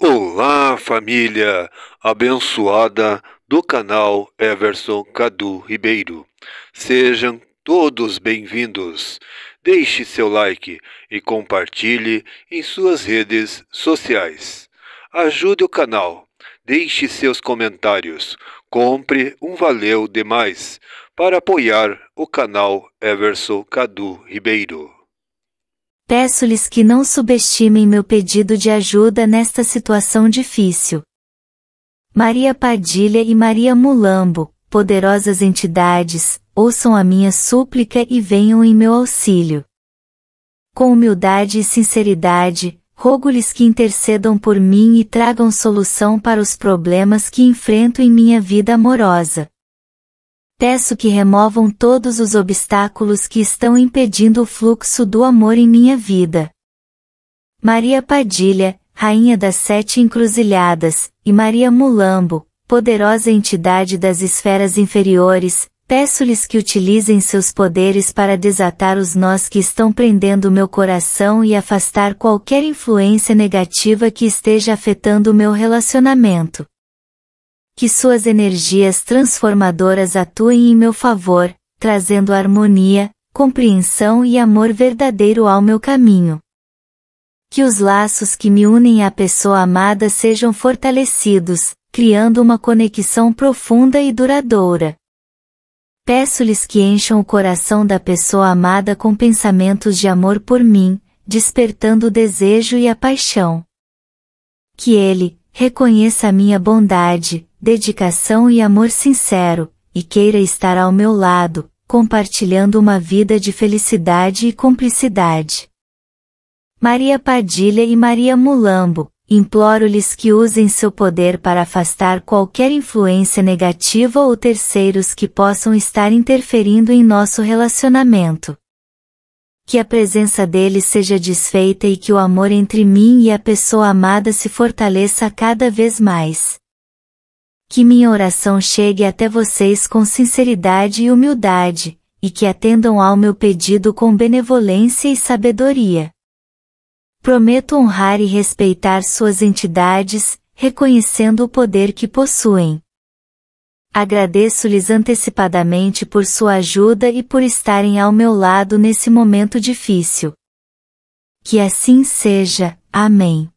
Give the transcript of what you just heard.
Olá, família abençoada do canal Everson Cadu Ribeiro. Sejam todos bem-vindos. Deixe seu like e compartilhe em suas redes sociais. Ajude o canal. Deixe seus comentários. Compre um valeu demais para apoiar o canal Everson Cadu Ribeiro. Peço-lhes que não subestimem meu pedido de ajuda nesta situação difícil. Maria Padilha e Maria Mulambo, poderosas entidades, ouçam a minha súplica e venham em meu auxílio. Com humildade e sinceridade, rogo-lhes que intercedam por mim e tragam solução para os problemas que enfrento em minha vida amorosa. Peço que removam todos os obstáculos que estão impedindo o fluxo do amor em minha vida. Maria Padilha, Rainha das Sete Encruzilhadas, e Maria Mulambo, poderosa entidade das esferas inferiores, peço-lhes que utilizem seus poderes para desatar os nós que estão prendendo meu coração e afastar qualquer influência negativa que esteja afetando o meu relacionamento que suas energias transformadoras atuem em meu favor, trazendo harmonia, compreensão e amor verdadeiro ao meu caminho. Que os laços que me unem à pessoa amada sejam fortalecidos, criando uma conexão profunda e duradoura. Peço-lhes que encham o coração da pessoa amada com pensamentos de amor por mim, despertando o desejo e a paixão. Que ele reconheça a minha bondade, dedicação e amor sincero, e queira estar ao meu lado, compartilhando uma vida de felicidade e cumplicidade. Maria Padilha e Maria Mulambo, imploro-lhes que usem seu poder para afastar qualquer influência negativa ou terceiros que possam estar interferindo em nosso relacionamento. Que a presença deles seja desfeita e que o amor entre mim e a pessoa amada se fortaleça cada vez mais. Que minha oração chegue até vocês com sinceridade e humildade, e que atendam ao meu pedido com benevolência e sabedoria. Prometo honrar e respeitar suas entidades, reconhecendo o poder que possuem. Agradeço-lhes antecipadamente por sua ajuda e por estarem ao meu lado nesse momento difícil. Que assim seja. Amém.